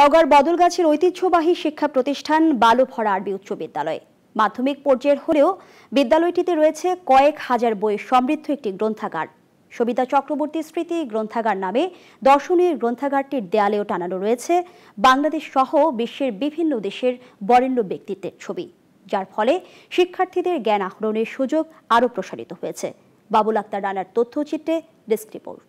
নগর বদলগাছের ঐতিহ্যবাহী শিক্ষা প্রতিষ্ঠান বালুভরা আরবি উচ্চ বিদ্যালয় মাধ্যমিক পর্যায়ের হলেও বিদ্যালয়টিতে রয়েছে কয়েক হাজার বই সমৃদ্ধ একটি গ্রন্থাগার সবিতা চক্রবর্তী স্মৃতি গ্রন্থাগার নামে দর্শনীয় গ্রন্থাগারটির দেয়ালেও টানানো রয়েছে বাংলাদেশ সহ বিশ্বের বিভিন্ন দেশের বরেণ্য ব্যক্তিত্বের ছবি যার ফলে শিক্ষার্থীদের জ্ঞান আহরণের সুযোগ আরও প্রসারিত হয়েছে বাবুল আক্তার রানার তথ্যচিত্রে ডেস্ক রিপোর্ট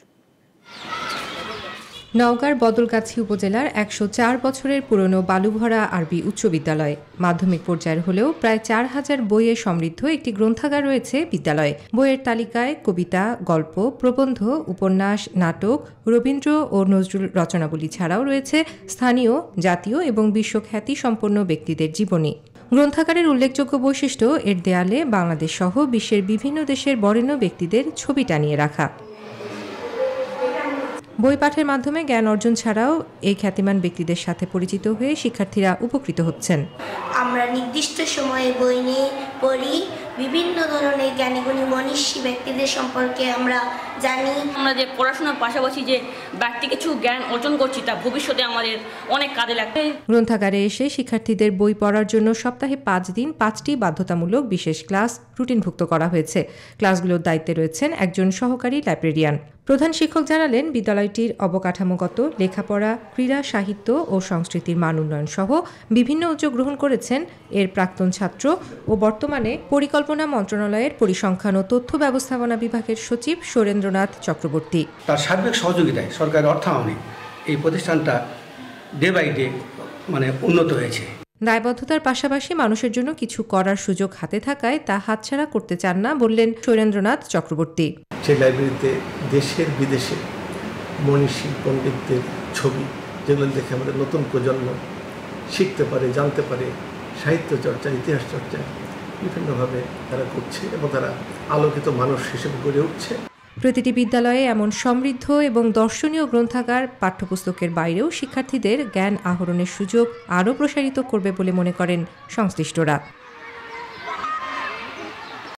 নওগাঁর বদলগাছি উপজেলার একশো চার বছরের পুরনো বালুভরা আরবি উচ্চ বিদ্যালয় মাধ্যমিক পর্যায়ের হলেও প্রায় চার হাজার বইয়ে সমৃদ্ধ একটি গ্রন্থাগার রয়েছে বিদ্যালয়ে বইয়ের তালিকায় কবিতা গল্প প্রবন্ধ উপন্যাস নাটক রবীন্দ্র ও নজরুল রচনাবলী ছাড়াও রয়েছে স্থানীয় জাতীয় এবং বিশ্বখ্যাতি সম্পন্ন ব্যক্তিদের জীবনী গ্রন্থাগারের উল্লেখযোগ্য বৈশিষ্ট্য এর দেয়ালে বাংলাদেশ সহ বিশ্বের বিভিন্ন দেশের বরেণ্য ব্যক্তিদের ছবি টানিয়ে রাখা বই পাঠের মাধ্যমে জ্ঞান অর্জন ছাড়াও এই খ্যাতিমান ব্যক্তিদের সাথে পরিচিত হয়ে শিক্ষার্থীরা উপকৃত হচ্ছেন আমরা নির্দিষ্ট সময়ে বই নিয়ে পড়ি বিভিন্ন ধরনের জ্ঞানীগুণী মনীষী ব্যক্তিদের সম্পর্কে আমরা জানি আমরা যে পড়াশোনার পাশাপাশি যে ব্যক্তি কিছু জ্ঞান অর্জন করছি তা ভবিষ্যতে আমাদের অনেক কাজে লাগবে গ্রন্থাগারে এসে শিক্ষার্থীদের বই পড়ার জন্য সপ্তাহে পাঁচ দিন পাঁচটি বাধ্যতামূলক বিশেষ ক্লাস রুটিনভুক্ত করা হয়েছে ক্লাসগুলোর দায়িত্বে রয়েছেন একজন সহকারী লাইব্রেরিয়ান প্রধান শিক্ষক জানালেন বিদ্যালয়টির অবকাঠামোগত লেখাপড়া ক্রীড়া সাহিত্য ও সংস্কৃতির মান উন্নয়ন সহ বিভিন্ন উদ্যোগ গ্রহণ করেছেন এর প্রাক্তন ছাত্র ও বর্তমানে পরিকল্পনা মন্ত্রণালয়ের পরিসংখ্যান ও তথ্য ব্যবস্থাপনা বিভাগের সচিব সুরেন্দ্রনাথ চক্রবর্তী তার সার্বিক সহযোগিতায় সরকারের অর্থায়নে এই প্রতিষ্ঠানটা ডে বাই ডে মানে উন্নত হয়েছে দায়বদ্ধতার পাশাপাশি মানুষের জন্য কিছু করার সুযোগ হাতে থাকায় তা হাতছাড়া করতে চান না বললেন সুরেন্দ্রনাথ চক্রবর্তী সেই লাইব্রেরিতে দেশের বিদেশে মনীষী পণ্ডিতদের ছবি যেগুলো দেখে আমাদের নতুন প্রজন্ম শিখতে পারে জানতে পারে সাহিত্য চর্চা ইতিহাস চর্চা বিভিন্নভাবে তারা করছে এবং তারা আলোকিত মানুষ হিসেবে গড়ে উঠছে প্রতিটি বিদ্যালয়ে এমন সমৃদ্ধ এবং দর্শনীয় গ্রন্থাগার পাঠ্যপুস্তকের বাইরেও শিক্ষার্থীদের জ্ঞান আহরণের সুযোগ আরও প্রসারিত করবে বলে মনে করেন সংশ্লিষ্টরা